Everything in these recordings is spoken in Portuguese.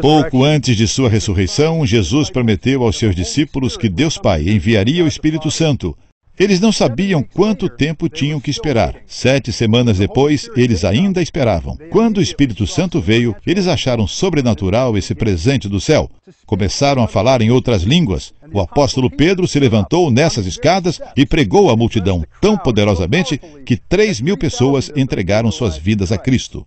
Pouco antes de sua ressurreição, Jesus prometeu aos seus discípulos que Deus Pai enviaria o Espírito Santo. Eles não sabiam quanto tempo tinham que esperar. Sete semanas depois, eles ainda esperavam. Quando o Espírito Santo veio, eles acharam sobrenatural esse presente do céu. Começaram a falar em outras línguas. O apóstolo Pedro se levantou nessas escadas e pregou a multidão tão poderosamente que três mil pessoas entregaram suas vidas a Cristo.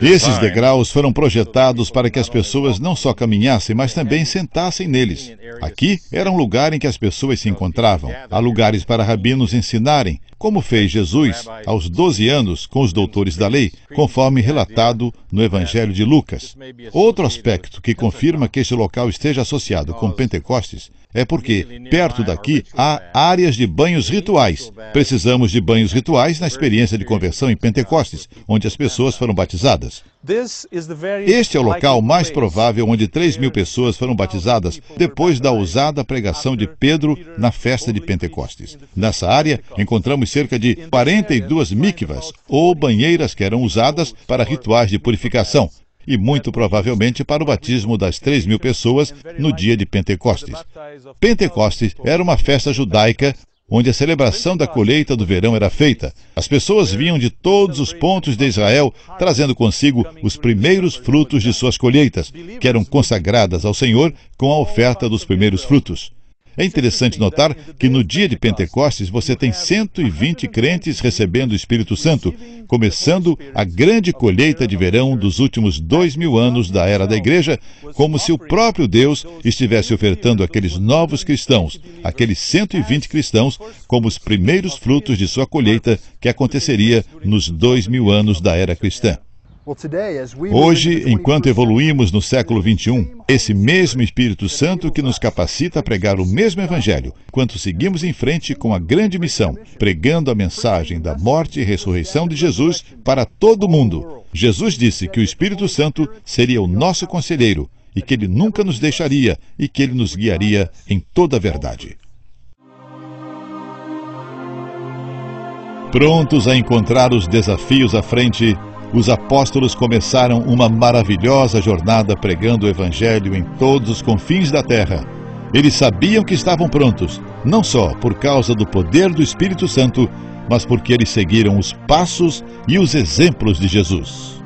Esses degraus foram projetados para que as pessoas não só caminhassem, mas também sentassem neles. Aqui era um lugar em que as pessoas se encontravam. Há lugares para rabinos ensinarem, como fez Jesus aos 12 anos com os doutores da lei, conforme relatado no Evangelho de Lucas. Outro aspecto que confirma que este local esteja associado com Pentecostes é porque, perto daqui, há áreas de banhos rituais. Precisamos de banhos rituais na experiência de conversão em Pentecostes, onde as pessoas foram batizadas. Este é o local mais provável onde 3 mil pessoas foram batizadas depois da ousada pregação de Pedro na festa de Pentecostes. Nessa área, encontramos cerca de 42 mikvas, ou banheiras que eram usadas para rituais de purificação, e muito provavelmente para o batismo das 3 mil pessoas no dia de Pentecostes. Pentecostes era uma festa judaica onde a celebração da colheita do verão era feita. As pessoas vinham de todos os pontos de Israel, trazendo consigo os primeiros frutos de suas colheitas, que eram consagradas ao Senhor com a oferta dos primeiros frutos. É interessante notar que no dia de Pentecostes você tem 120 crentes recebendo o Espírito Santo, começando a grande colheita de verão dos últimos dois mil anos da era da igreja, como se o próprio Deus estivesse ofertando aqueles novos cristãos, aqueles 120 cristãos, como os primeiros frutos de sua colheita que aconteceria nos dois mil anos da era cristã. Hoje, enquanto evoluímos no século XXI, esse mesmo Espírito Santo que nos capacita a pregar o mesmo Evangelho, enquanto seguimos em frente com a grande missão, pregando a mensagem da morte e ressurreição de Jesus para todo o mundo. Jesus disse que o Espírito Santo seria o nosso conselheiro e que ele nunca nos deixaria e que ele nos guiaria em toda a verdade. Prontos a encontrar os desafios à frente, os apóstolos começaram uma maravilhosa jornada pregando o Evangelho em todos os confins da terra. Eles sabiam que estavam prontos, não só por causa do poder do Espírito Santo, mas porque eles seguiram os passos e os exemplos de Jesus.